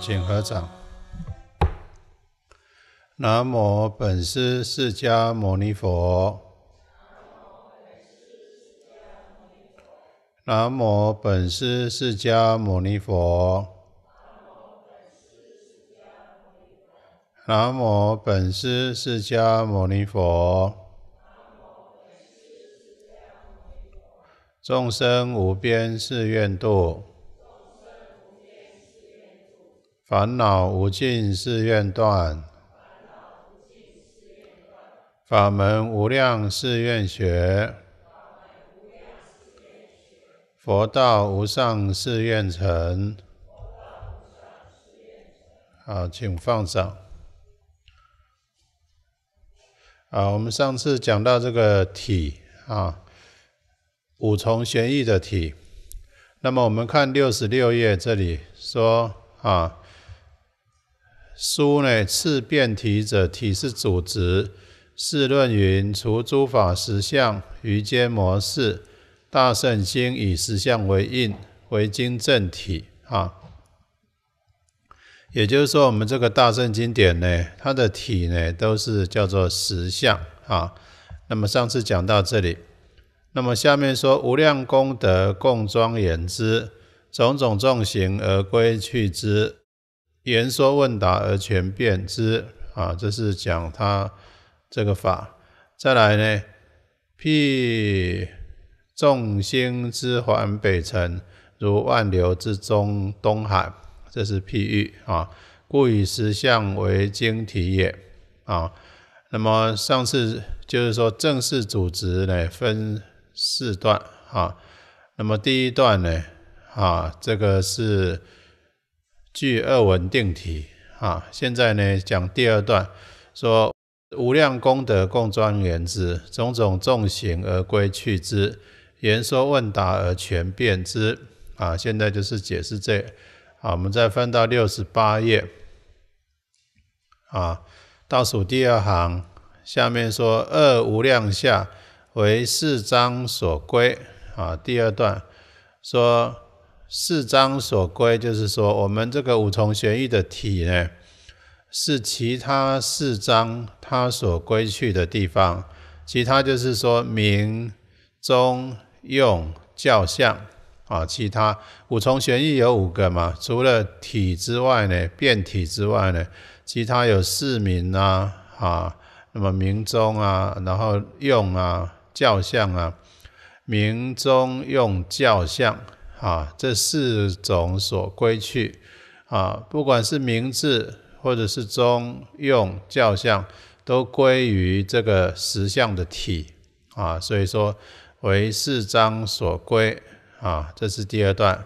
请合掌。南无本师释迦牟尼佛。南无本师释迦牟尼佛。南无本师释迦牟尼佛。众生无边誓愿度。烦恼无尽誓愿断，法门无量誓愿学，佛道无上誓愿成。好，请放上。啊，我们上次讲到这个体啊，五重玄义的体。那么我们看六十六页这里说啊。书呢次遍体者体是主执，是论云除诸法实相，于皆模式。大圣经以实相为印，为经正体。啊。也就是说，我们这个大圣经典呢，它的体呢都是叫做实相。啊。那么上次讲到这里，那么下面说无量功德共庄严之，种种众行而归去之。言说问答而全遍之啊，这是讲他这个法。再来呢，譬众星之环北辰，如万流之中东海，这是譬喻啊。故以实相为经体也啊。那么上次就是说正式组织呢分四段啊。那么第一段呢啊，这个是。据二文定题，啊，现在呢讲第二段，说无量功德共庄严之，种种众行而归去之，言说问答而全遍之，啊，现在就是解释这，啊，我们再翻到六十八页，啊，倒数第二行，下面说二无量下为四章所归，啊，第二段说。四章所归，就是说，我们这个五重玄义的体呢，是其他四章它所归去的地方。其他就是说，明、中、用、教相啊，其他五重玄义有五个嘛，除了体之外呢，变体之外呢，其他有四名啊，啊，那么明中啊，然后用啊，教相啊，明中用教相。啊，这四种所归去，啊，不管是名字或者是中用教相，都归于这个实相的体，啊，所以说为四章所归，啊，这是第二段。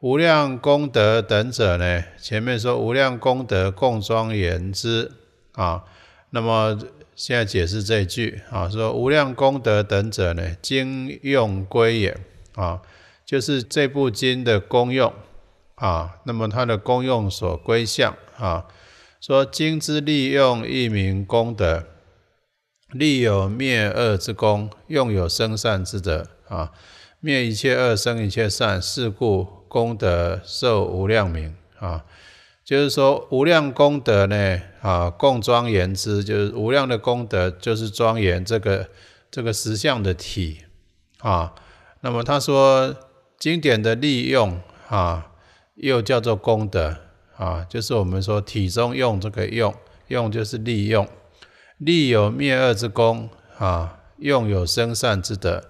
无量功德等者呢，前面说无量功德共庄严之，啊，那么现在解释这句，啊，说无量功德等者呢，经用归也，啊。就是这部经的功用啊，那么它的功用所归向啊，说经之利用一名功德，利有灭恶之功，用有生善之德啊，灭一切恶，生一切善，是故功德受无量名啊，就是说无量功德呢啊，共庄严之，就是无量的功德，就是庄严这个这个实相的体啊，那么他说。经典的利用啊，又叫做功德啊，就是我们说体中用这个用，用就是利用，利有灭恶之功啊，用有生善之德。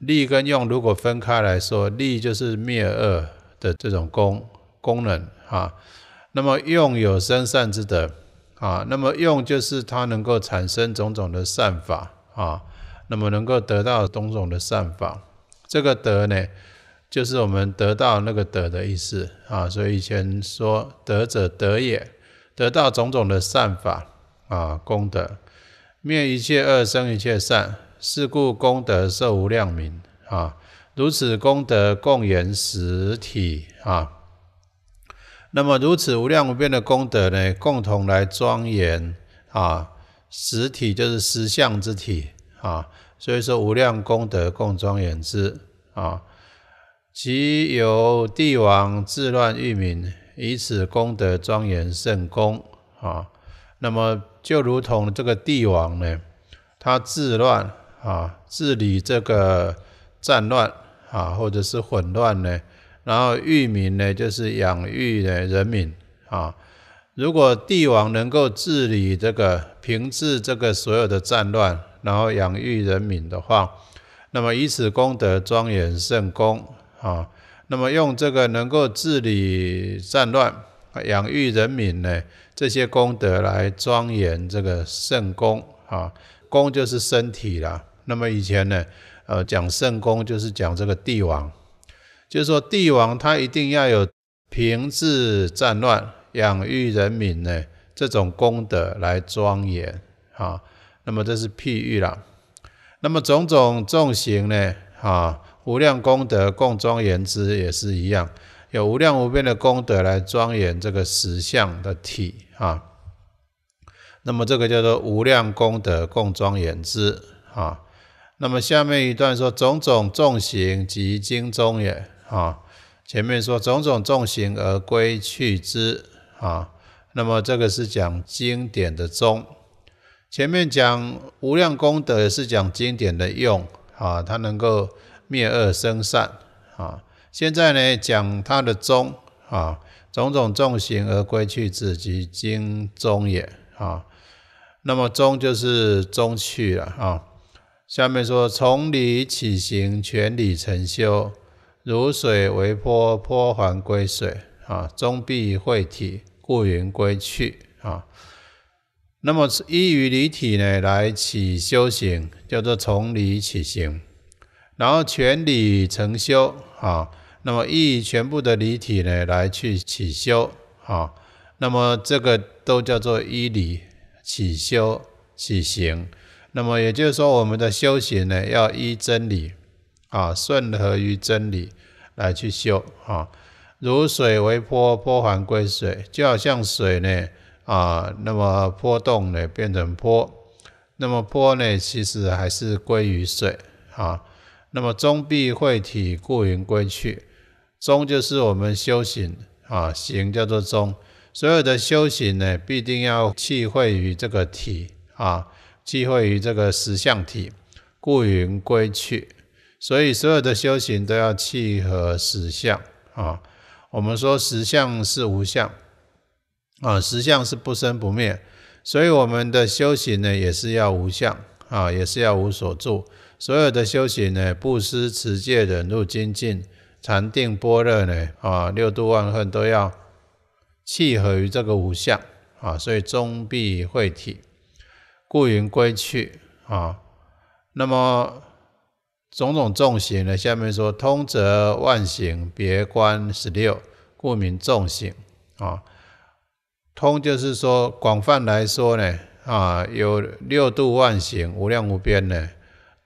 利跟用如果分开来说，利就是灭恶的这种功功能啊，那么用有生善之德啊，那么用就是它能够产生种种的善法啊，那么能够得到种种的善法，这个德呢。就是我们得到那个“德”的意思啊，所以以前说“德者，德也”，得到种种的善法啊，功德灭一切恶，生一切善，是故功德受无量名啊。如此功德共言实体啊，那么如此无量无边的功德呢，共同来庄严啊，实体就是实相之体啊，所以说无量功德共庄严之啊。其由帝王治乱育民，以此功德庄严圣功啊。那么就如同这个帝王呢，他治乱啊，治理这个战乱啊，或者是混乱呢，然后育民呢，就是养育的人民啊。如果帝王能够治理这个平治这个所有的战乱，然后养育人民的话，那么以此功德庄严圣功啊，那么用这个能够治理战乱、养育人民呢这些功德来庄严这个圣功啊，功就是身体啦。那么以前呢，呃，讲圣功就是讲这个帝王，就是说帝王他一定要有平治战乱、养育人民呢这种功德来庄严啊。那么这是譬喻了。那么种种重刑呢，啊。无量功德共庄严之也是一样，有无量无边的功德来庄严这个实相的体啊。那么这个叫做无量功德共庄严之啊。那么下面一段说种种重行及经中也啊。前面说种种重行而归去之啊。那么这个是讲经典的宗。前面讲无量功德也是讲经典的用啊，它能够。灭恶生善啊！现在呢，讲他的宗啊，种种重行而归去，此即经宗也啊。那么宗就是宗去了啊。下面说从理起行，全理成修，如水为波，波还归水啊。宗必会体，故云归去啊。那么依于离体呢，来起修行，叫做从理起行。然后全理成修啊，那么意全部的离体呢来去起修啊，那么这个都叫做依理起修起行。那么也就是说，我们的修行呢要依真理啊，顺合于真理来去修啊。如水为波，波还归水，就好像水呢啊，那么波动呢变成波，那么波呢其实还是归于水啊。那么，中必会体故云归去。中就是我们修行啊，行叫做中。所有的修行呢，必定要契会于这个体啊，契会于这个实相体，故云归去。所以，所有的修行都要契合实相啊。我们说实相是无相啊，实相是不生不灭，所以我们的修行呢，也是要无相啊，也是要无所住。所有的修行呢，布施、持戒、忍辱、精进、禅定、般若呢，啊，六度万恨都要契合于这个五相啊，所以终必会体故云归去啊。那么种种重行呢，下面说通则万行，别观十六，故名重行啊。通就是说广泛来说呢，啊，有六度万行，无量无边呢。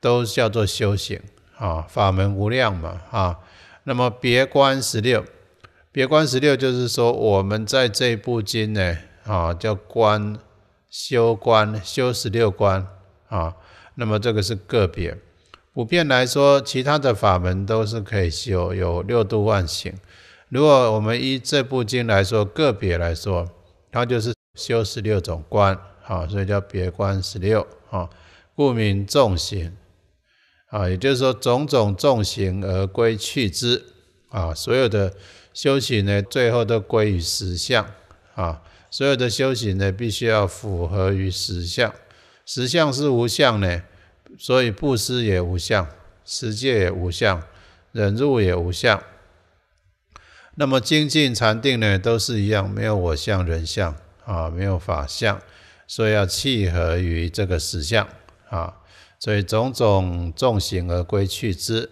都叫做修行啊，法门无量嘛啊。那么别观十六，别观十六就是说，我们在这部经呢啊，叫观修观修十六观啊。那么这个是个别，普遍来说，其他的法门都是可以修有六度万行。如果我们依这部经来说，个别来说，它就是修十六种观啊，所以叫别观十六啊，故名众行。啊，也就是说，种种重行而归去之啊，所有的修行呢，最后都归于实相啊，所有的修行呢，必须要符合于实相。实相是无相呢，所以布施也无相，持戒也无相，忍辱也无相。那么精进禅定呢，都是一样，没有我相、人相啊，没有法相，所以要契合于这个实相啊。所以种种众行而归去之，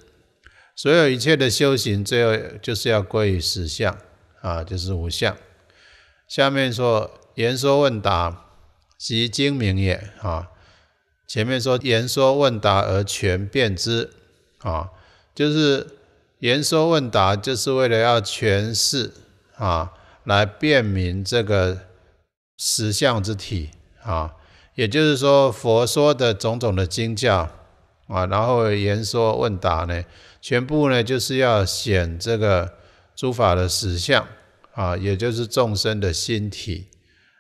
所有一切的修行，最后就是要归于实相啊，就是无相。下面说言说问答即精明也啊。前面说言说问答而全变之啊，就是言说问答，就是为了要诠释啊，来辨明这个实相之体啊。也就是说，佛说的种种的经教啊，然后言说问答呢，全部呢就是要显这个诸法的实相啊，也就是众生的心体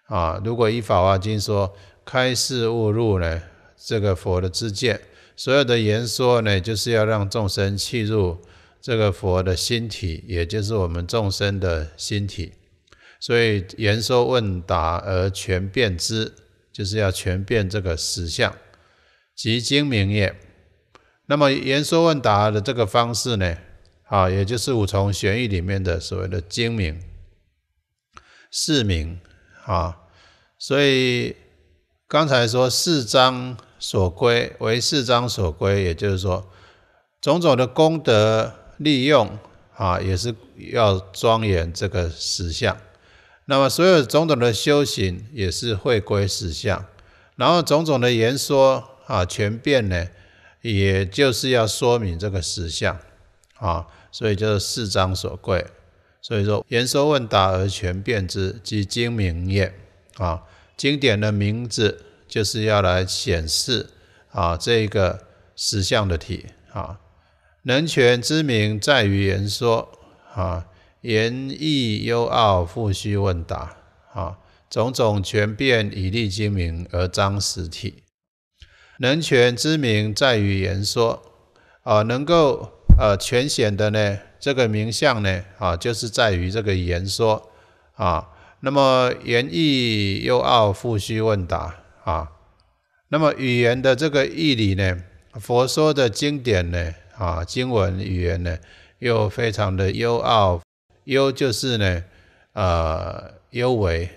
啊。如果依《法华经》说开示悟入呢，这个佛的知见，所有的言说呢，就是要让众生契入这个佛的心体，也就是我们众生的心体。所以言说问答而全变知。就是要全遍这个实相，即精明也。那么，言说问答的这个方式呢，啊，也就是五重玄义里面的所谓的精明、四明啊。所以，刚才说四章所归为四章所归，也就是说，种种的功德利用啊，也是要庄严这个实相。那么，所有种种的修行也是回归实相，然后种种的言说啊，全变呢，也就是要说明这个实相啊，所以就是四章所贵。所以说，言说问答而全变之，即经明也啊。经典的名字就是要来显示啊这个实相的体啊。能权之名在于言说啊。言意幽奥，复须问答，啊，种种全变以利精明而彰实体。能权之名在于言说，啊，能够呃全显的呢，这个名相呢，啊，就是在于这个言说啊。那么言意幽奥，复须问答，啊，那么语言的这个义理呢，佛说的经典呢，啊，经文语言呢，又非常的幽奥。幽就是呢，呃，幽为，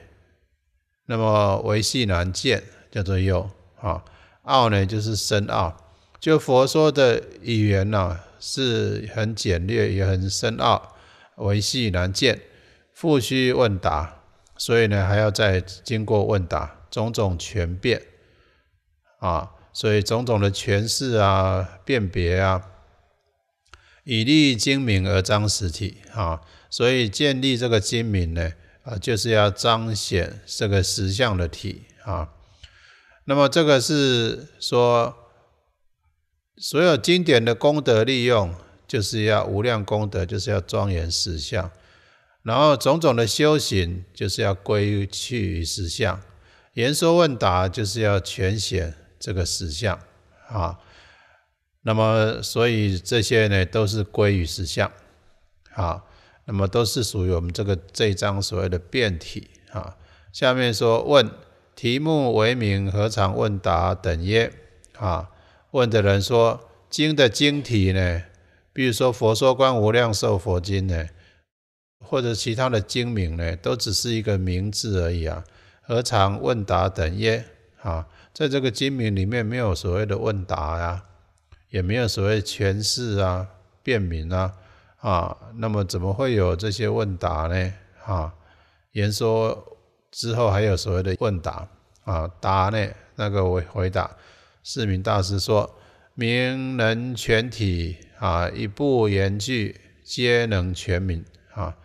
那么维细难见，叫做幽。啊，奥呢就是深奥，就佛说的语言呢是很简略，也很深奥，维细难见，复须问答，所以呢还要再经过问答，种种全变啊，所以种种的诠释啊、辨别啊，以力精明而彰实体，啊。所以建立这个精明呢，啊，就是要彰显这个实相的体啊。那么这个是说，所有经典的功德利用，就是要无量功德，就是要庄严实相。然后种种的修行，就是要归于去实相。言说问答，就是要全显这个实相啊。那么所以这些呢，都是归于实相啊。那么都是属于我们这个这一章所谓的变体啊。下面说问题目为名，何尝问答等耶？啊，问的人说，经的经体呢，比如说《佛说观无量寿佛经》呢，或者其他的经名呢，都只是一个名字而已啊。何尝问答等耶？啊，在这个经名里面没有所谓的问答呀，也没有所谓诠释啊、辨明啊。啊，那么怎么会有这些问答呢？啊，言说之后还有所谓的问答啊？答呢？那个回回答，四明大师说：名人全体啊，一部言句皆能全名啊。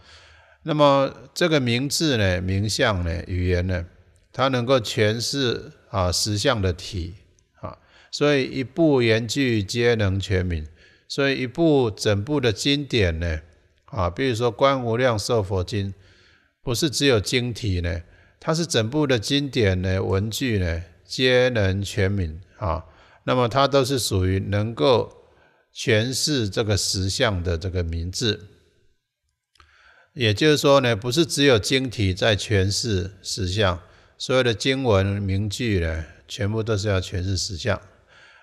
那么这个名字呢？名相呢？语言呢？它能够诠释啊实相的体啊，所以一部言句皆能全名。所以一部整部的经典呢，啊，比如说《观无量寿佛经》，不是只有经体呢，它是整部的经典呢，文句呢，皆能全明啊。那么它都是属于能够诠释这个实相的这个名字，也就是说呢，不是只有经体在诠释实相，所有的经文名句呢，全部都是要诠释实相。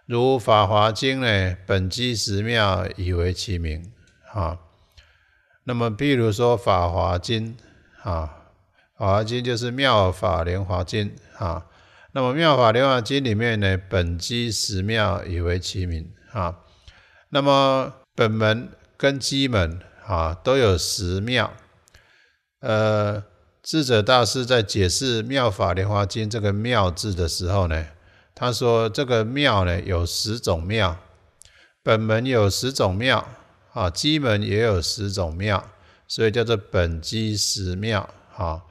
如《法华经》呢，本机十妙以为其名啊。那么，譬如说《法华经》啊，《法华经》就是《妙法莲华经》啊。那么，《妙法莲华经》里面呢，本机十妙以为其名啊。那么，本门跟机门啊，都有十妙。呃，智者大师在解释《妙法莲华经》这个“妙”字的时候呢。他说：“这个庙呢，有十种庙，本门有十种庙，啊，基门也有十种庙，所以叫做本基十庙。啊，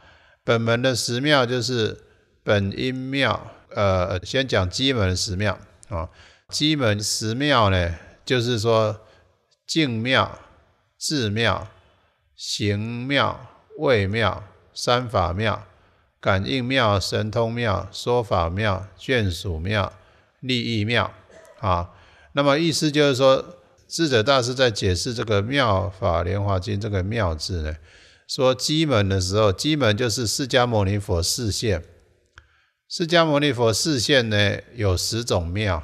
本门的十庙就是本因庙。呃，先讲基门的十庙啊，基门十庙呢，就是说境庙、智庙、行庙、位庙、三法庙。”感应妙、神通妙、说法妙、眷属妙、利益妙，啊，那么意思就是说，智者大师在解释这个《妙法莲华经》这个“妙”字呢，说“基门”的时候，“基门”就是释迦牟尼佛示现，释迦牟尼佛示现呢有十种妙，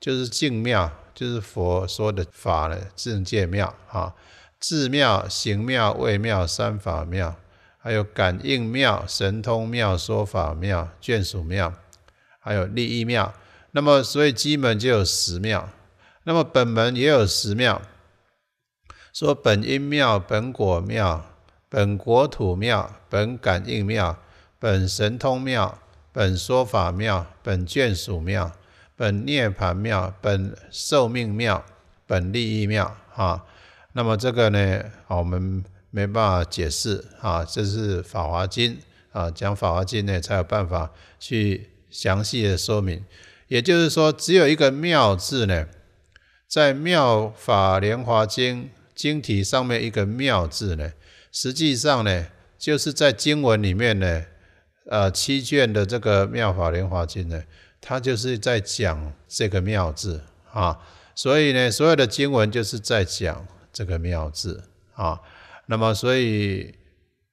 就是净妙，就是佛说的法的境界妙，啊，智妙、行妙、味妙、三法妙。还有感应庙、神通庙、说法庙、眷属庙，还有利益庙。那么，所以基本就有十庙。那么本门也有十庙，说本因庙、本果庙、本国土庙、本感应庙、本神通庙、本说法庙、本眷属庙、本涅槃庙、本寿命庙、本利益庙啊。那么这个呢，我们。没办法解释啊！这是《法华经》啊，讲《法华经》呢才有办法去详细的说明。也就是说，只有一个“妙”字呢，在《妙法莲华经》经体上面一个“妙”字呢，实际上呢，就是在经文里面呢，呃，七卷的这个《妙法莲华经》呢，它就是在讲这个“妙”字啊。所以呢，所有的经文就是在讲这个“妙”字啊。那么，所以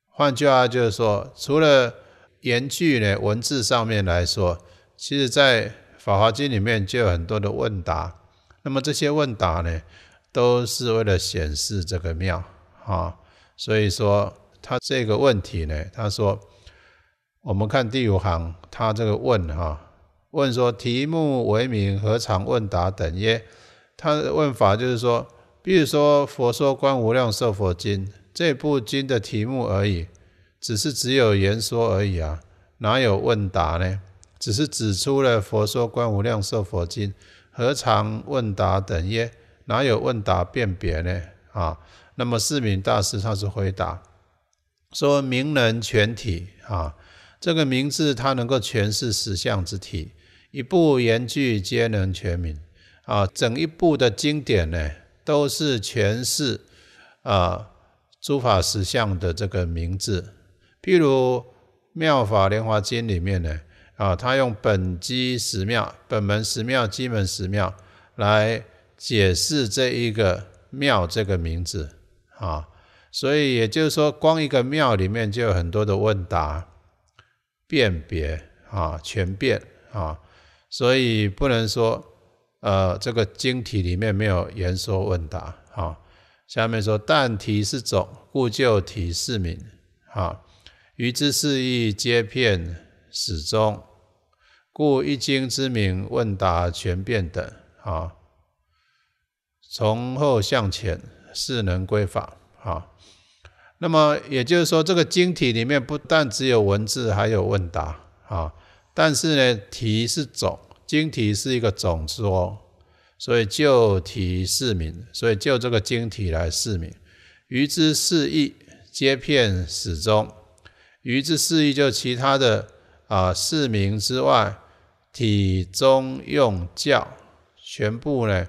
换句话就是说，除了言句呢，文字上面来说，其实在《法华经》里面就有很多的问答。那么这些问答呢，都是为了显示这个妙啊。所以说他这个问题呢，他说我们看第五行，他这个问啊，问说题目为名何常问答等耶？他问法就是说，比如说佛说《观无量寿佛经》。这部经的题目而已，只是只有言说而已啊，哪有问答呢？只是指出了佛说观无量寿佛经何尝问答等耶？哪有问答辨别呢？啊，那么四名大师他是回答，说名能全体啊，这个名字它能够诠释实相之体，一部言句皆能全名啊，整一部的经典呢都是诠释啊。诸法实相的这个名字，譬如《妙法莲华经》里面呢，啊，他用本基实妙、本门实妙、基门实妙来解释这一个“妙”这个名字啊，所以也就是说，光一个庙里面就有很多的问答、辨别啊、全变啊，所以不能说呃，这个经体里面没有言说问答。下面说，但啼是种，故就啼是名。啊，余之释义皆遍始终，故一经之名，问答全遍等。啊，从后向前，是能归法。啊，那么也就是说，这个经体里面不但只有文字，还有问答。啊，但是呢，啼是种，经体是一个种子哦。所以就提四名，所以就这个经体来四名。余之四义，皆片始终。余之四义就其他的啊四名之外，体中用教，全部呢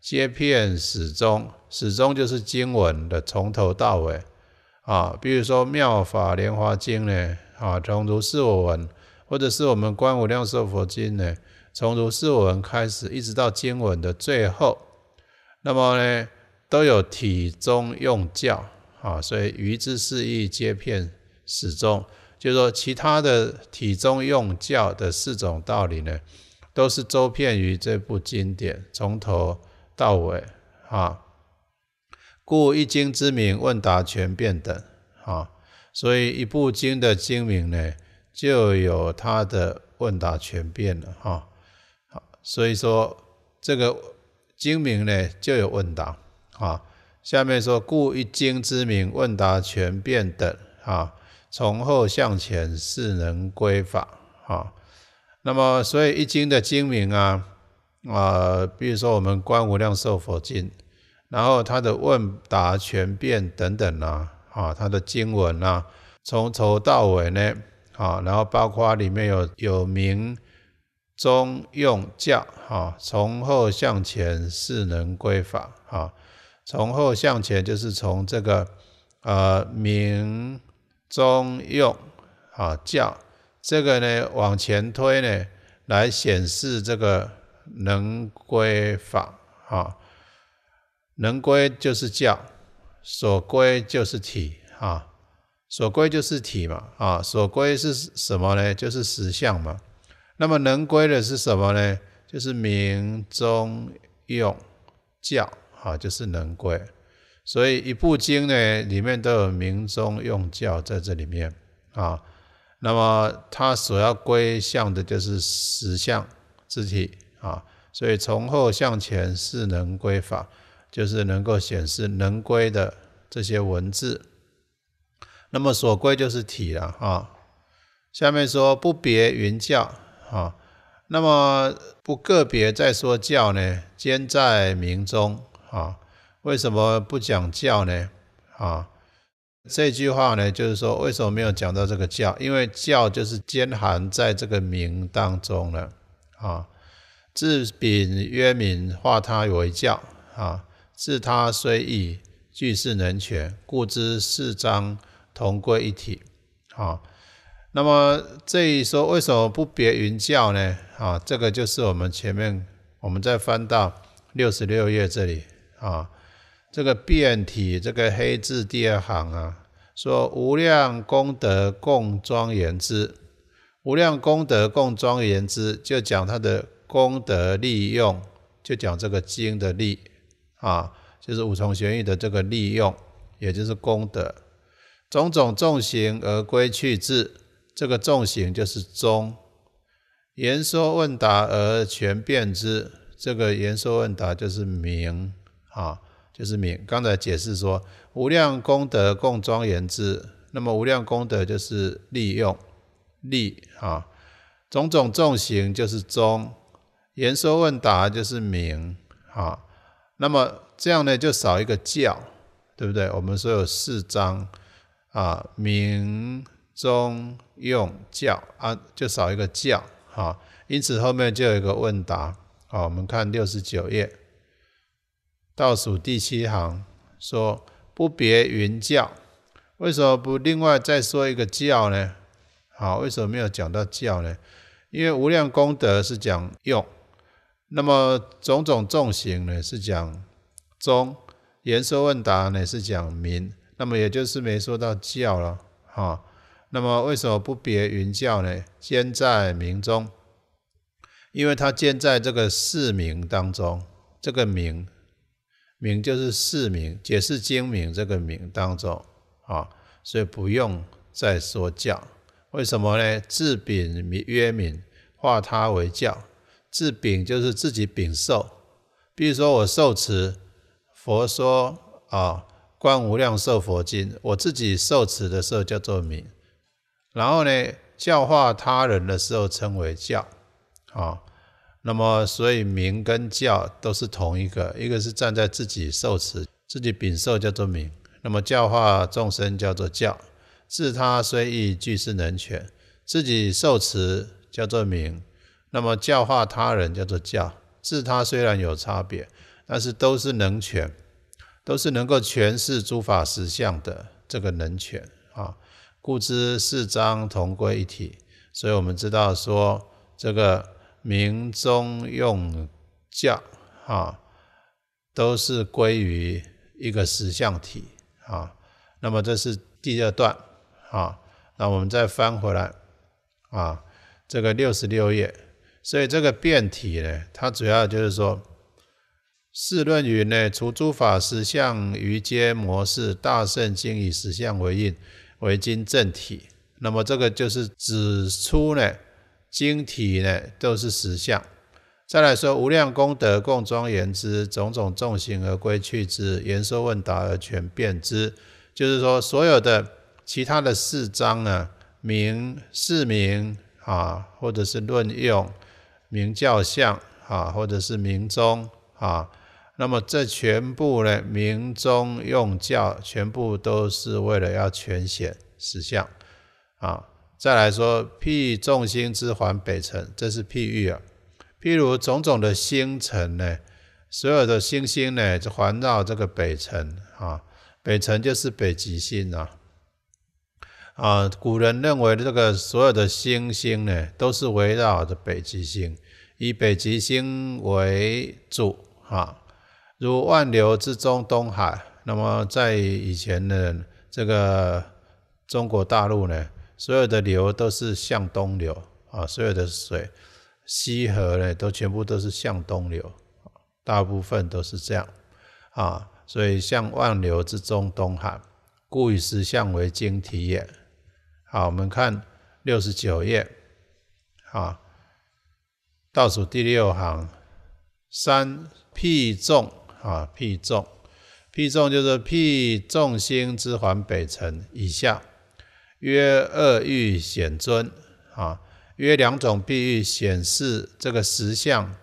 皆片始终。始终就是经文的从头到尾啊。比如说《妙法莲华经》呢啊，从如四我闻，或者是我们《观无量寿佛经》呢。从如是文开始，一直到经文的最后，那么呢，都有体中用教啊，所以余之四意皆片始终，就是说其他的体中用教的四种道理呢，都是周遍于这部经典从头到尾啊。故一经之名问答全变等啊，所以一部经的经名呢，就有它的问答全变了啊。所以说这个经名呢就有问答啊，下面说故一经之名问答全变等啊，从后向前是能归法啊，那么所以一经的经名啊啊，比如说我们观无量寿佛经，然后他的问答全变等等啊啊，他的经文啊从头到尾呢啊，然后包括里面有有名。中用教哈，从后向前是能归法哈，从后向前就是从这个呃明中用啊教这个呢往前推呢，来显示这个能归法哈，能归就是教，所归就是体啊，所归就是体嘛啊，所归是什么呢？就是实相嘛。那么能归的是什么呢？就是明、中用、教，啊，就是能归。所以一部经呢，里面都有明、中用、教在这里面，啊，那么它所要归向的就是实相之体，啊，所以从后向前是能归法，就是能够显示能归的这些文字。那么所归就是体了，啊，下面说不别原教。啊，那么不个别在说教呢，兼在名中啊？为什么不讲教呢？啊，这句话呢，就是说为什么没有讲到这个教？因为教就是兼含在这个名当中了啊。自禀曰名，化他为教啊。自他虽异，具是能全，故知四章同归一体啊。那么这里说为什么不别云教呢？啊，这个就是我们前面，我们再翻到六十六页这里啊，这个变体这个黑字第二行啊，说无量功德共庄严之，无量功德共庄严之，就讲它的功德利用，就讲这个经的利啊，就是五重玄义的这个利用，也就是功德，种种重行而归去之。这个重刑就是中。言说问答而全变之。这个言说问答就是明，啊，就是明。刚才解释说，无量功德共庄严之。那么无量功德就是利用利啊，种种重刑就是宗，言说问答就是明，啊，那么这样呢就少一个教，对不对？我们说有四章，啊，明。中用教啊，就少一个教哈，因此后面就有一个问答。好，我们看六十九页倒数第七行说不别云教，为什么不另外再说一个教呢？好，为什么没有讲到教呢？因为无量功德是讲用，那么种种重行呢是讲中，言说问答呢是讲明，那么也就是没说到教了哈。那么为什么不别云教呢？兼在名中，因为它兼在这个四名当中，这个名名就是四名，解释经名这个名当中啊，所以不用再说教。为什么呢？自禀曰明，化他为教。自禀就是自己禀受，比如说我受持佛说啊《观无量寿佛经》，我自己受持的时候叫做明。然后呢，教化他人的时候称为教，啊，那么所以名跟教都是同一个，一个是站在自己受持，自己禀受叫做名；那么教化众生叫做教。自他虽异，俱是能权，自己受持叫做名，那么教化他人叫做教。自他虽然有差别，但是都是能权，都是能够诠释诸法实相的这个能权啊。故知四章同归一体，所以我们知道说这个明中用教啊，都是归于一个实相体啊。那么这是第二段啊。那我们再翻回来啊，这个六十六页，所以这个变体呢，它主要就是说四论云呢，除诸法实相于皆模式，大圣经以实相为印。为经正体，那么这个就是指出呢，经体呢都是实相。再来说，无量功德共庄严之，种种众行而归去之，言说问答而全遍之。就是说，所有的其他的四章呢，名四名啊，或者是论用名教相啊，或者是名宗啊。那么这全部呢，明宗用教，全部都是为了要全显实相啊。再来说譬众星之环北辰，这是譬喻啊。譬如种种的星辰呢，所有的星星呢，就环绕这个北辰啊，北辰就是北极星啊。啊，古人认为这个所有的星星呢，都是围绕着北极星，以北极星为主哈。如万流之中东海，那么在以前的这个中国大陆呢，所有的流都是向东流啊，所有的水西河呢，都全部都是向东流，大部分都是这样啊，所以像万流之中东海，故以实相为经体也。好，我们看六十九页，啊，倒数第六行，三辟众。啊，辟众，辟众就是辟众星之环北辰以下，曰二欲显尊啊，约两种碧玉显示这个石像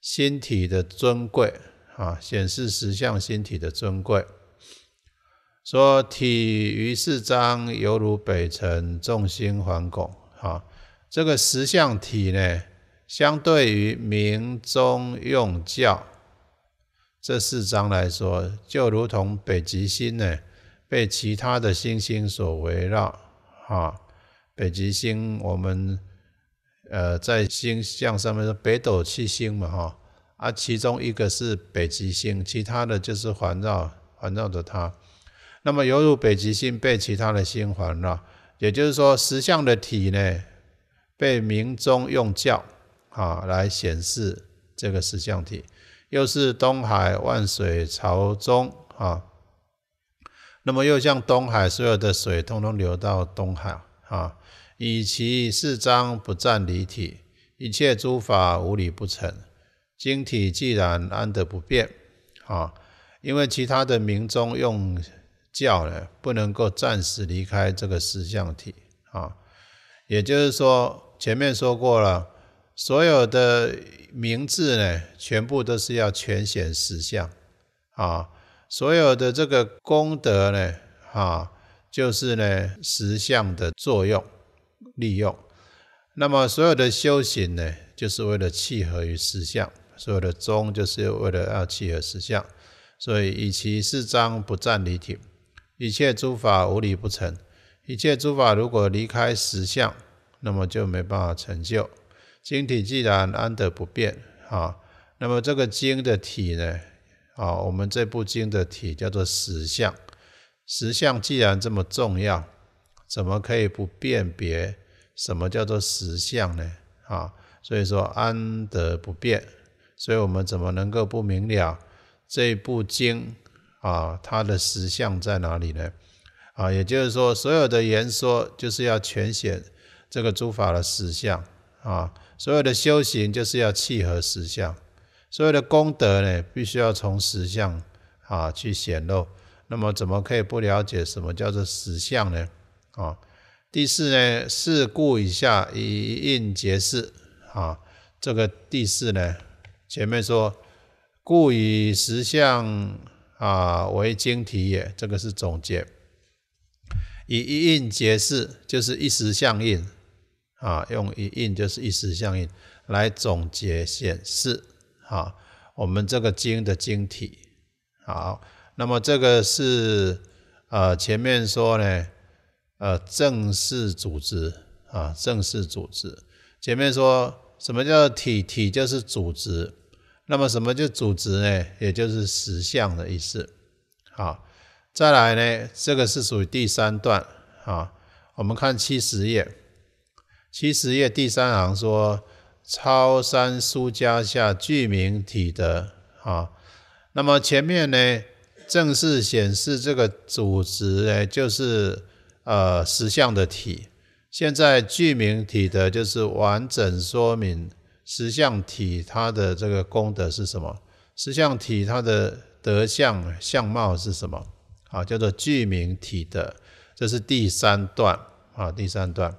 星体的尊贵啊，显示石像星体的尊贵。说体于四章，犹如北辰众星环拱啊，这个石像体呢，相对于明中用教。这四章来说，就如同北极星呢，被其他的星星所围绕，哈，北极星我们，呃，在星象上面说北斗七星嘛，哈，啊，其中一个是北极星，其他的就是环绕环绕着它，那么犹如北极星被其他的星环绕，也就是说，石像的体呢，被明中用教啊来显示这个石像体。又是东海万水朝中啊，那么又像东海所有的水，通通流到东海啊。以其四章不占离体，一切诸法无理不成。经体既然安得不变啊？因为其他的明中用教呢，不能够暂时离开这个实相体啊。也就是说，前面说过了。所有的名字呢，全部都是要全显实相啊！所有的这个功德呢，啊，就是呢实相的作用、利用。那么所有的修行呢，就是为了契合于实相；所有的宗，就是为了要契合实相。所以，以其四章不占离体，一切诸法无理不成。一切诸法如果离开实相，那么就没办法成就。晶体既然安得不变啊？那么这个晶的体呢？啊，我们这部经的体叫做实相。实相既然这么重要，怎么可以不辨别什么叫做实相呢？啊，所以说安得不变？所以我们怎么能够不明了这部经啊它的实相在哪里呢？啊，也就是说所有的言说就是要全显这个诸法的实相啊。所有的修行就是要契合实相，所有的功德呢，必须要从实相啊去显露。那么，怎么可以不了解什么叫做实相呢？啊，第四呢，是故以下一应结事。啊。这个第四呢，前面说故以实相啊为经体也，这个是总结。以一应结事，就是一时相应。啊，用一印就是一时相应来总结显示啊，我们这个晶的晶体好，那么这个是呃前面说呢呃正式组织啊正式组织前面说什么叫体体就是组织，那么什么叫组织呢？也就是实相的意思好，再来呢这个是属于第三段啊，我们看七十页。七十页第三行说：“超三书家下具名体德啊。”那么前面呢，正式显示这个组织呢，就是呃实相的体。现在具名体的，就是完整说明实相体它的这个功德是什么，实相体它的德相相貌是什么。啊，叫做具名体德，这是第三段啊，第三段。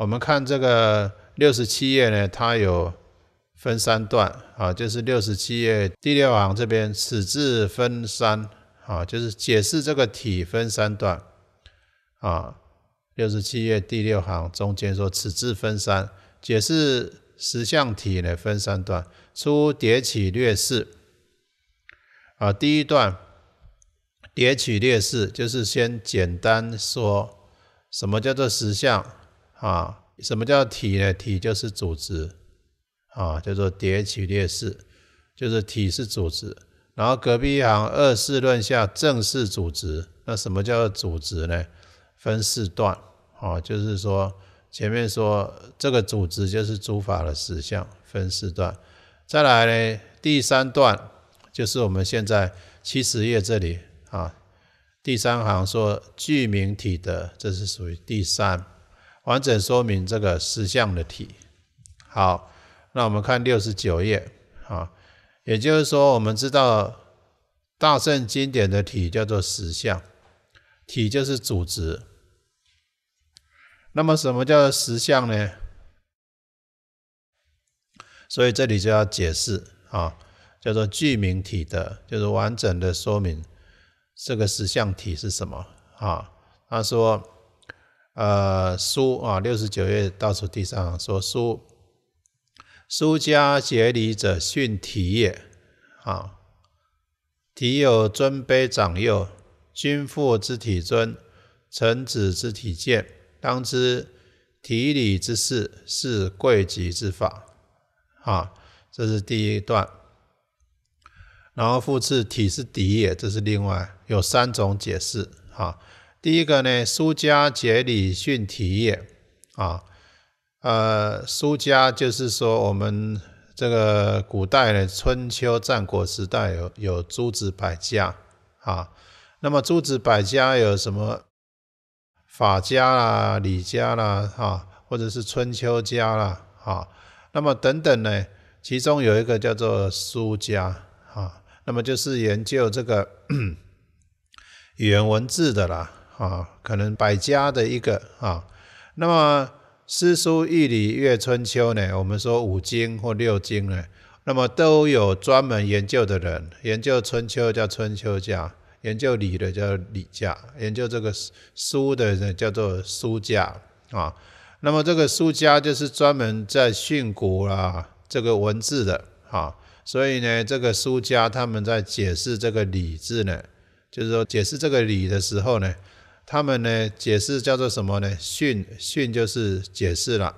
我们看这个六十七页呢，它有分三段啊，就是六十七页第六行这边“此字分三”啊，就是解释这个体分三段啊。六十七页第六行中间说“此字分三”，解释实像体呢分三段，出迭起略示啊。第一段叠起略示，就是先简单说什么叫做实像。啊，什么叫体呢？体就是组织，啊，叫做叠起列式，就是体是组织。然后隔壁一行二四论下正式组织，那什么叫做组织呢？分四段，啊，就是说前面说这个组织就是诸法的实相，分四段。再来呢，第三段就是我们现在七十页这里，啊，第三行说具名体的，这是属于第三。完整说明这个实相的体，好，那我们看六十九页啊，也就是说，我们知道大圣经典的体叫做实相，体就是组织。那么，什么叫做实相呢？所以这里就要解释啊，叫做具名体的，就是完整的说明这个实相体是什么啊？他说。呃，书啊，六十九页倒数第三行说：“书，书家竭礼者训体也。啊，体有尊卑长幼，君父之体尊，臣子之体健，当知体礼之事，是贵己之法。啊，这是第一段。然后复子体是敌也，这是另外有三种解释。哈。”第一个呢，苏家、解理、训题也啊，呃，苏家就是说我们这个古代呢，春秋战国时代有有诸子百家，啊，那么诸子百家有什么法家啦、礼家啦，啊，或者是春秋家啦，啊，那么等等呢，其中有一个叫做苏家，啊，那么就是研究这个 语言文字的啦。啊，可能百家的一个啊，那么诗书易礼乐春秋呢，我们说五经或六经呢，那么都有专门研究的人，研究春秋叫春秋家，研究礼的叫礼家，研究这个书的呢叫做书家啊。那么这个书家就是专门在训诂啦，这个文字的啊，所以呢，这个书家他们在解释这个礼字呢，就是说解释这个礼的时候呢。他们呢解释叫做什么呢？训训就是解释了，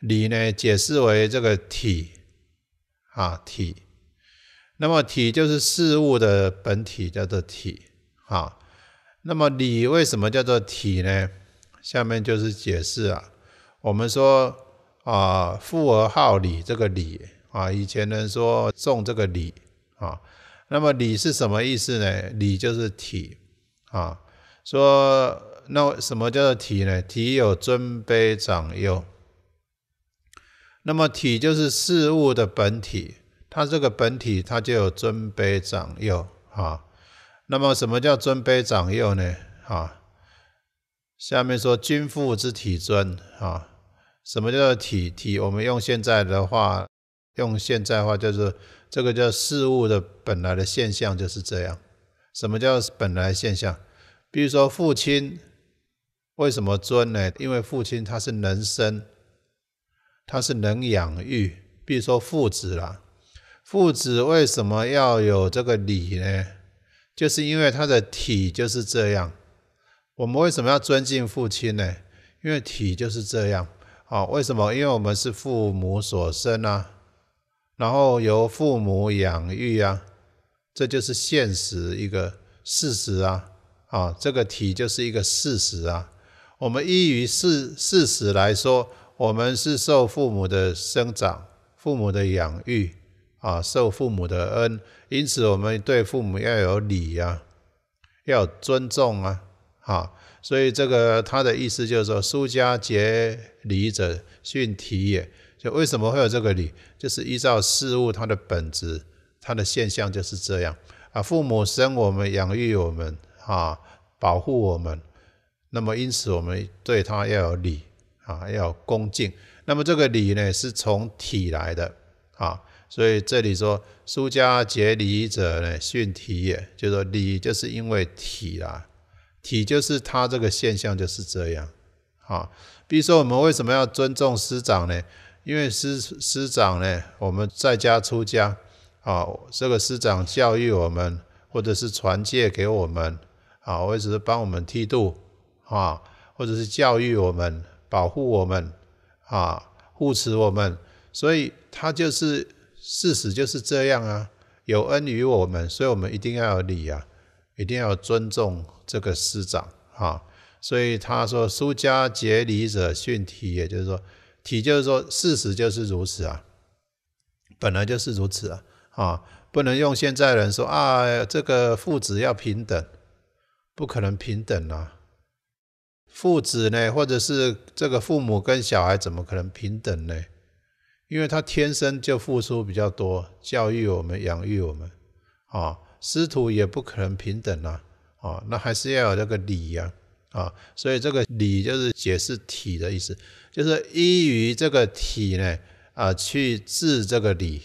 理呢解释为这个体啊体。那么体就是事物的本体，叫做体啊。那么理为什么叫做体呢？下面就是解释啊。我们说啊富而好礼，这个礼啊，以前人说重这个礼啊。那么礼是什么意思呢？礼就是体啊。说那什么叫做体呢？体有尊卑长幼。那么体就是事物的本体，它这个本体它就有尊卑长幼啊。那么什么叫尊卑长幼呢？啊，下面说君父之体尊啊。什么叫做体？体我们用现在的话，用现在话就是这个叫事物的本来的现象就是这样。什么叫本来现象？比如说，父亲为什么尊呢？因为父亲他是能生，他是能养育。比如说父子啦，父子为什么要有这个礼呢？就是因为他的体就是这样。我们为什么要尊敬父亲呢？因为体就是这样。啊，为什么？因为我们是父母所生啊，然后由父母养育啊，这就是现实一个事实啊。啊，这个体就是一个事实啊。我们依于事事实来说，我们是受父母的生长、父母的养育啊，受父母的恩，因此我们对父母要有礼呀，要尊重啊。哈，所以这个他的意思就是说，书家节礼者训体也。就为什么会有这个礼，就是依照事物它的本质，它的现象就是这样啊。父母生我们，养育我们。啊，保护我们，那么因此我们对他要有礼啊，要有恭敬。那么这个礼呢，是从体来的啊，所以这里说，出家结礼者呢，训体也，就是说礼就是因为体啦，体就是他这个现象就是这样啊。比如说我们为什么要尊重师长呢？因为师师长呢，我们在家出家啊，这个师长教育我们，或者是传戒给我们。啊，或者是帮我们剃度啊，或者是教育我们、保护我们啊、护持我们，所以他就是事实就是这样啊，有恩于我们，所以我们一定要有礼啊，一定要尊重这个师长啊。所以他说：“书家结礼者训体”，也就是说，体就是说事实就是如此啊，本来就是如此啊，啊，不能用现在人说啊，这个父子要平等。不可能平等啊！父子呢，或者是这个父母跟小孩，怎么可能平等呢？因为他天生就付出比较多，教育我们，养育我们，啊，师徒也不可能平等啊！啊，那还是要有这个理呀！啊，所以这个理就是解释体的意思，就是依于这个体呢，啊，去治这个理，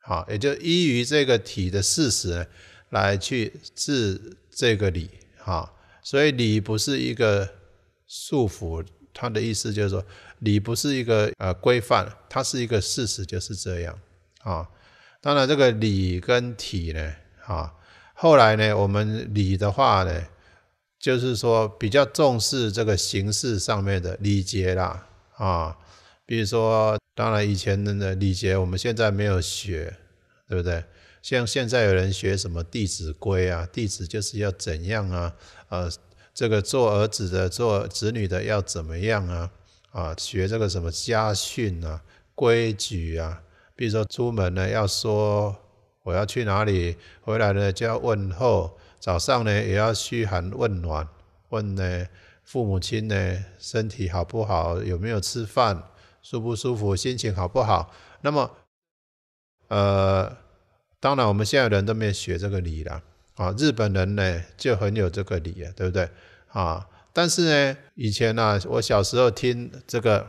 啊，也就依于这个体的事实来去治这个理。啊，所以礼不是一个束缚，他的意思就是说礼不是一个呃规范，它是一个事实，就是这样啊。当然这个礼跟体呢啊，后来呢我们礼的话呢，就是说比较重视这个形式上面的礼节啦啊，比如说当然以前的礼节我们现在没有学，对不对？像现在有人学什么《弟子规》啊，《弟子》就是要怎样啊？呃，这个做儿子的、做子女的要怎么样啊？啊，学这个什么家训啊、规矩啊？比如说出门呢要说我要去哪里，回来呢就要问候，早上呢也要嘘寒问暖，问呢父母亲呢身体好不好，有没有吃饭，舒不舒服，心情好不好？那么，呃。当然，我们现在人都没学这个礼了啊！日本人呢，就很有这个礼啊，对不对啊？但是呢，以前呢，我小时候听这个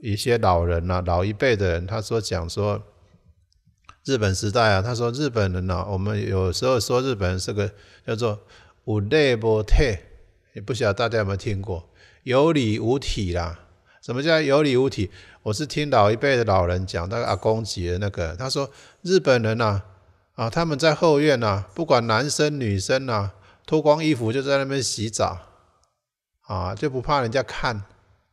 一些老人啊，老一辈的人，他说讲说日本时代啊，他说日本人呢，我们有时候说日本人是个叫做无礼不退，也不晓得大家有没有听过有理无体啦？什么叫有理无体？我是听老一辈的老人讲，那个阿公级的那个，他说日本人啊。啊，他们在后院呐，不管男生女生呐，脱光衣服就在那边洗澡，啊，就不怕人家看，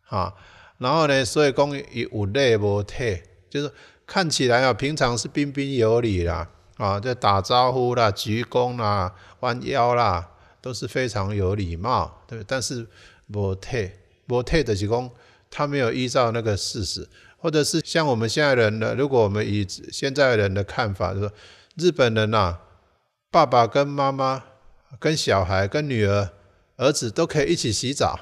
啊，然后呢，所以讲有泪无退，就是看起来啊，平常是彬彬有礼啦，啊，在打招呼啦、鞠躬啦、弯腰啦，都是非常有礼貌，对但是无退，无退的鞠躬，他没有依照那个事实，或者是像我们现在人的，如果我们以现在人的看法就说。日本人呐，爸爸跟妈妈、跟小孩、跟女儿、儿子都可以一起洗澡，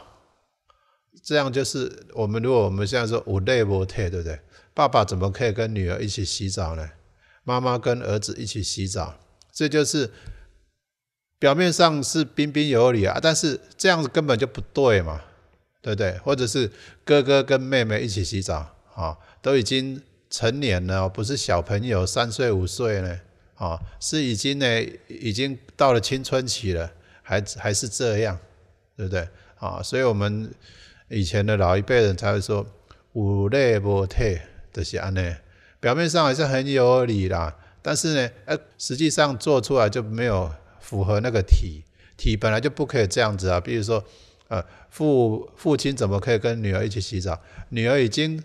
这样就是我们如果我们现在说五类模特，对不对？爸爸怎么可以跟女儿一起洗澡呢？妈妈跟儿子一起洗澡，这就是表面上是彬彬有礼啊，但是这样子根本就不对嘛，对不对？或者是哥哥跟妹妹一起洗澡啊，都已经成年了，不是小朋友三岁五岁呢？啊，是已经呢，已经到了青春期了，还还是这样，对不对？啊，所以我们以前的老一辈人才会说五类不退这些安呢，表面上还是很有理啦，但是呢，呃，实际上做出来就没有符合那个体体本来就不可以这样子啊，比如说，呃，父父亲怎么可以跟女儿一起洗澡？女儿已经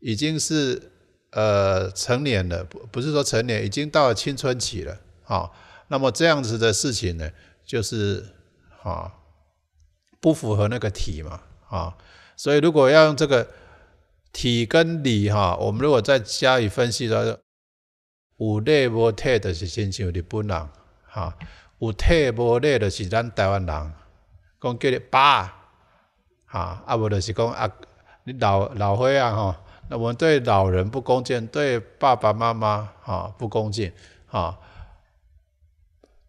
已经是。呃，成年了不不是说成年，已经到了青春期了啊。那么这样子的事情呢，就是啊，不符合那个体嘛啊。所以如果要用这个体跟理哈，我们如果再加以分析说，有内无体的是亲像日本人哈，有体无内的是咱台湾人，讲叫爸啊，啊，无就是讲阿你老老伙啊哈。那我们对老人不恭敬，对爸爸妈妈啊不恭敬啊，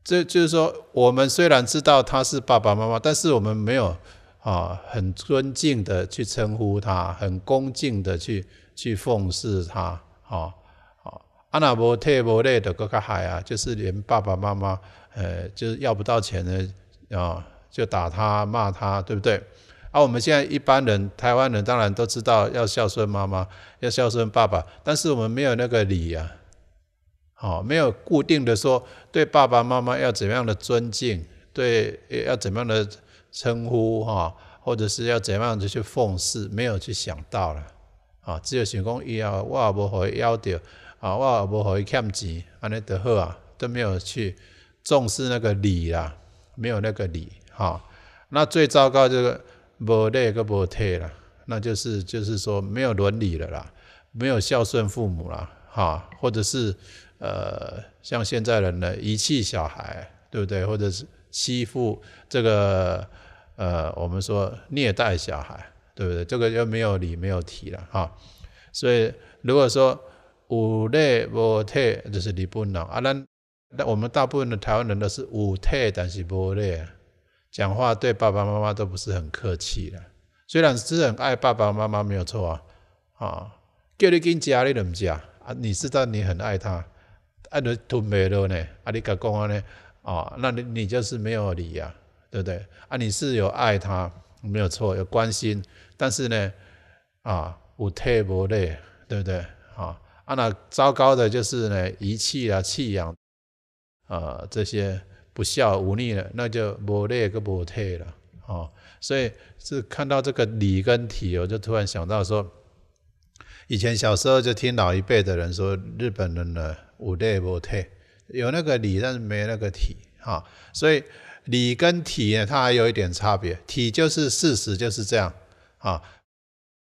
这就是说，我们虽然知道他是爸爸妈妈，但是我们没有啊很尊敬的去称呼他，很恭敬的去去奉侍他啊啊。阿那波特波列的格卡海啊，就是连爸爸妈妈呃就是要不到钱呢啊，就打他骂他，对不对？啊，我们现在一般人，台湾人当然都知道要孝顺妈妈，要孝顺爸爸，但是我们没有那个礼呀，哦，没有固定的说对爸爸妈妈要怎样的尊敬，对要怎样的称呼哈，或者是要怎样子去奉侍，没有去想到了，啊，只有想讲，以啊，我无不以要着，啊，我无不以欠钱，安尼得好啊，都没有去重视那个礼啦，没有那个礼哈，那最糟糕就是。不列个不体啦，那就是就是说没有伦理了啦，没有孝顺父母啦，哈，或者是呃像现在人呢遗弃小孩，对不对？或者是欺负这个呃我们说虐待小孩，对不对？这个就没有理没有体了哈。所以如果说无列不退，就是你不能啊。那那我们大部分的台湾人都是五退但是不列。讲话对爸爸妈妈都不是很客气了，虽然是很爱爸爸妈妈，没有错啊啊，叫你跟家里人家啊，你知道你很爱他，啊，你吞没了呢，啊，你敢讲话呢？啊，那你你就是没有理呀，对不对？啊，你是有爱他，没有错，有关心，但是呢，啊，有太无类，对不对？啊，啊，那糟糕的就是呢，遗弃啊，弃养啊，这些。不孝无逆了，那就无个不退了哦。所以是看到这个理跟体，我就突然想到说，以前小时候就听老一辈的人说，日本人呢无立不退，有那个理，但是没那个体啊。所以理跟体呢，它还有一点差别。体就是事实就是这样啊，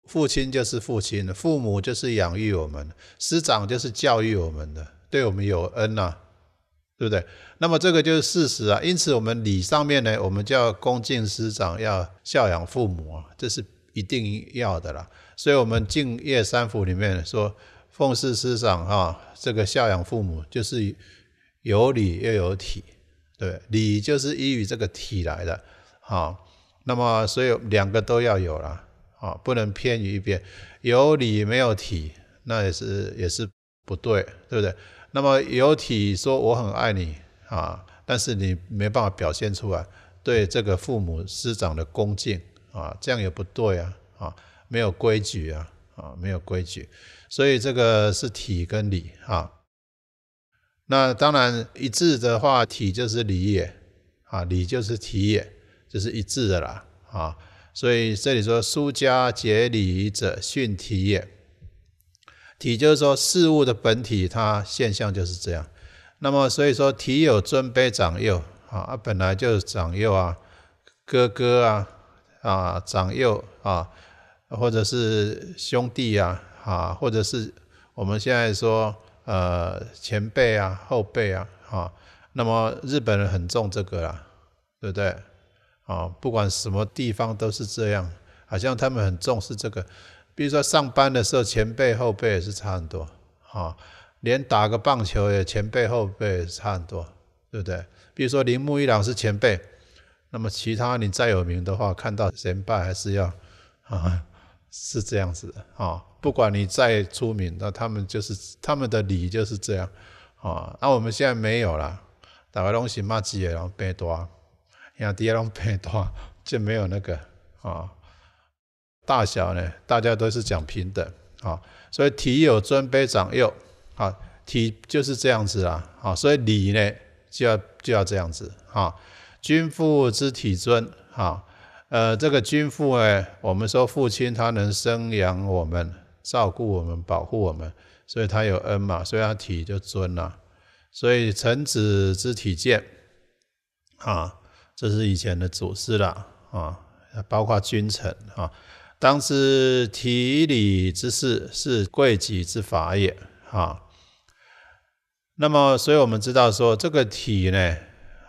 父亲就是父亲，父母就是养育我们，师长就是教育我们的，对我们有恩呐。对不对？那么这个就是事实啊。因此，我们礼上面呢，我们叫恭敬师长，要孝养父母啊，这是一定要的啦。所以，我们敬业三福里面说，奉事师长哈，这个孝养父母，就是有礼又有体，对，礼就是依于这个体来的啊。那么，所以两个都要有了啊，不能偏于一边，有礼没有体，那也是也是不对，对不对？那么有体说我很爱你啊，但是你没办法表现出来对这个父母师长的恭敬啊，这样也不对啊啊，没有规矩啊啊，没有规矩，所以这个是体跟理啊。那当然一致的话，体就是理也啊，理就是体也，就是一致的啦啊。所以这里说，书家节礼者训体也。体就是说事物的本体，它现象就是这样。那么所以说，体有尊卑长幼啊，本来就长幼啊，哥哥啊啊，长幼啊，或者是兄弟啊啊，或者是我们现在说呃前辈啊后辈啊啊。那么日本人很重这个啦，对不对？啊，不管什么地方都是这样，好像他们很重视这个。比如说上班的时候，前辈后辈也是差很多，哈，连打个棒球也前辈后辈差很多，对不对？比如说铃木一郎是前辈，那么其他你再有名的话，看到前辈还是要，啊，是这样子的，啊，不管你再出名，那他们就是他们的礼就是这样，啊，那我们现在没有了，打个东西骂自己然后被打，然后第二被就没有那个，啊。大小呢，大家都是讲平等啊，所以体有尊卑长幼啊，体就是这样子啦啊，所以礼呢就要就要这样子啊，君父之体尊啊，呃，这个君父呢，我们说父亲他能生养我们，照顾我们，保护我们，所以他有恩嘛，所以他体就尊了，所以臣子之体健啊，这是以前的祖师了啊，包括君臣啊。当知体理之事，是贵己之法也。哈，那么，所以我们知道说这个体呢，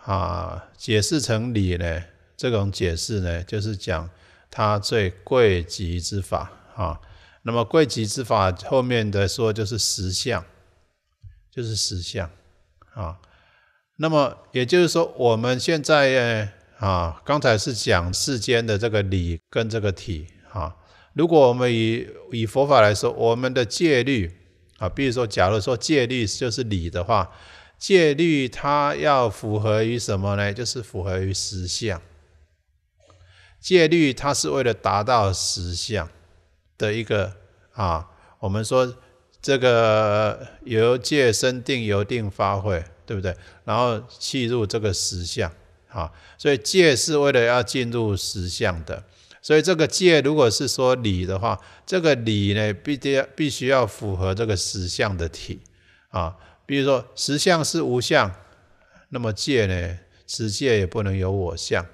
啊，解释成理呢，这种解释呢，就是讲它最贵己之法。啊，那么贵己之法后面的说就是实相，就是实相。啊，那么也就是说，我们现在，啊，刚才是讲世间的这个理跟这个体。如果我们以以佛法来说，我们的戒律啊，比如说，假如说戒律就是理的话，戒律它要符合于什么呢？就是符合于实相。戒律它是为了达到实相的一个啊，我们说这个由戒生定，由定发挥，对不对？然后契入这个实相啊，所以戒是为了要进入实相的。所以这个戒如果是说理的话，这个理呢，必定必须要符合这个实相的体，啊，比如说实相是无相，那么戒呢，持戒也不能有我相，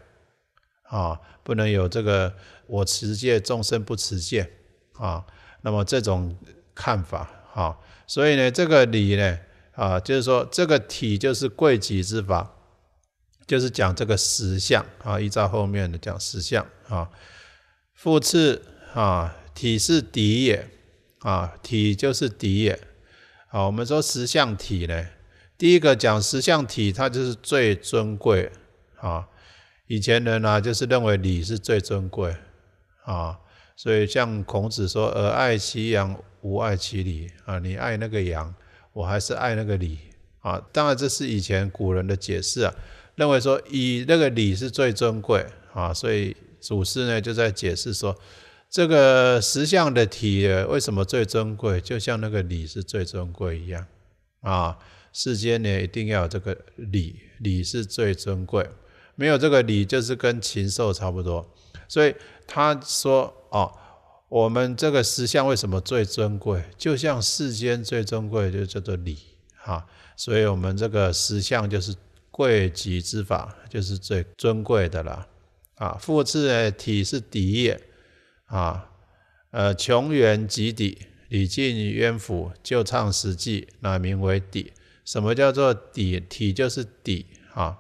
啊，不能有这个我持戒众生不持戒啊，那么这种看法，哈，所以呢，这个理呢，啊，就是说这个体就是贵己之法，就是讲这个实相，啊，依照后面的讲实相，啊。复次，啊，体是底也，啊，体就是底也。好，我们说十相体呢，第一个讲十相体，它就是最尊贵，啊，以前人啊，就是认为礼是最尊贵，啊，所以像孔子说，而爱其阳，吾爱其礼，啊，你爱那个阳，我还是爱那个礼，啊，当然这是以前古人的解释啊，认为说以那个礼是最尊贵，啊，所以。祖师呢就在解释说，这个石像的体为什么最尊贵，就像那个礼是最尊贵一样啊。世间呢一定要有这个礼，礼是最尊贵，没有这个礼就是跟禽兽差不多。所以他说哦，我们这个石像为什么最尊贵，就像世间最尊贵就叫做礼哈。所以我们这个石像就是贵极之法，就是最尊贵的了。啊，复制呢？体是底也，啊，呃，穷源极底，里尽渊府，就唱实际，那名为底。什么叫做底？体就是底啊。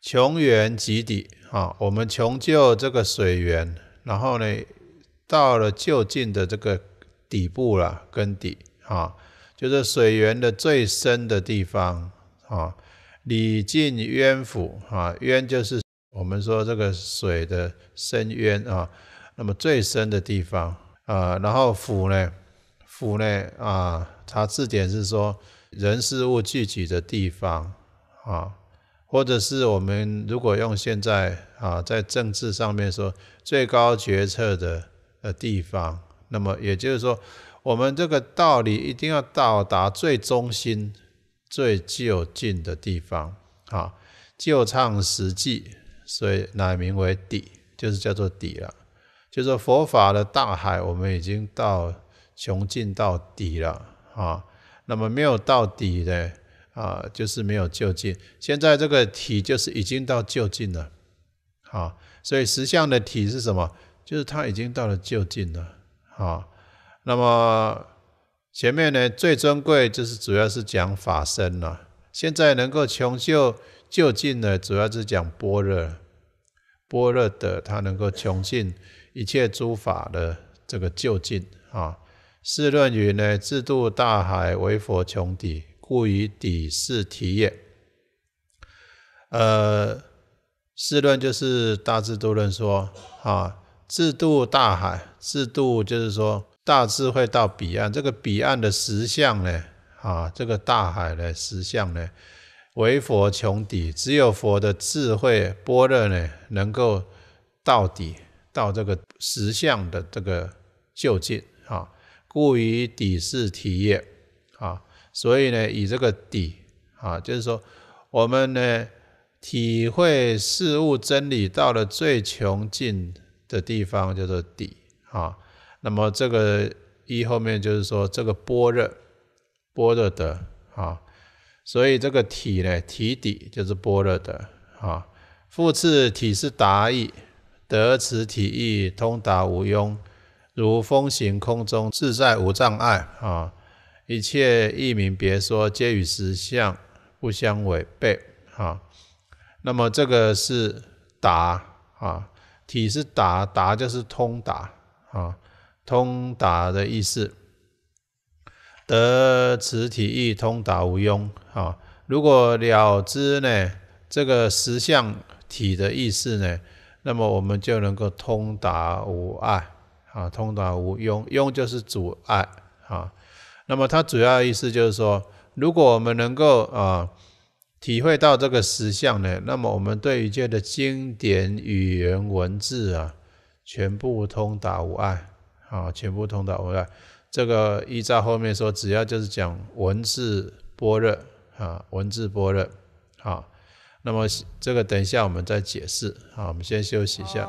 穷源极底啊，我们穷究这个水源，然后呢，到了就近的这个底部了，跟底啊，就是水源的最深的地方啊。里尽渊府啊，渊就是。我们说这个水的深渊啊，那么最深的地方啊，然后府呢，府呢啊，查字典是说人事物聚集的地方啊，或者是我们如果用现在啊，在政治上面说最高决策的呃地方，那么也就是说，我们这个道理一定要到达最中心、最就近的地方啊，就唱实际。所以乃名为底，就是叫做底了。就是佛法的大海，我们已经到穷尽到底了啊。那么没有到底的啊，就是没有就近。现在这个体就是已经到就近了啊。所以实相的体是什么？就是它已经到了就近了啊。那么前面呢，最尊贵就是主要是讲法身了。现在能够穷就就近呢，主要是讲般若，般若的，它能够穷尽一切诸法的这个就近啊。《四论》语呢，自度大海为佛穷底，故以底是体也。呃，《四论》就是《大智度论》说啊，自度大海，自度就是说大智慧到彼岸，这个彼岸的实相呢，啊，这个大海的实相呢。唯佛穷底，只有佛的智慧般若呢，能够到底到这个实相的这个究竟啊。故以底是体也啊。所以呢，以这个底啊，就是说我们呢体会事物真理到了最穷尽的地方叫做底啊。那么这个一后面就是说这个般若般若的啊。所以这个体呢，体底就是般若的啊。复次，体是达意，得此体意，通达无庸，如风行空中，自在无障碍啊。一切义名别说，皆与实相不相违背啊。那么这个是达啊，体是达，达就是通达啊，通达的意思。得此体意，通达无庸。啊，如果了知呢这个实相体的意思呢，那么我们就能够通达无碍。啊，通达无庸，庸就是阻碍。啊，那么它主要意思就是说，如果我们能够啊体会到这个实相呢，那么我们对于一切的经典语言文字啊，全部通达无碍。啊，全部通达无碍。这个依照后面说，只要就是讲文字般若啊，文字般若啊。那么这个等一下我们再解释啊，我们先休息一下。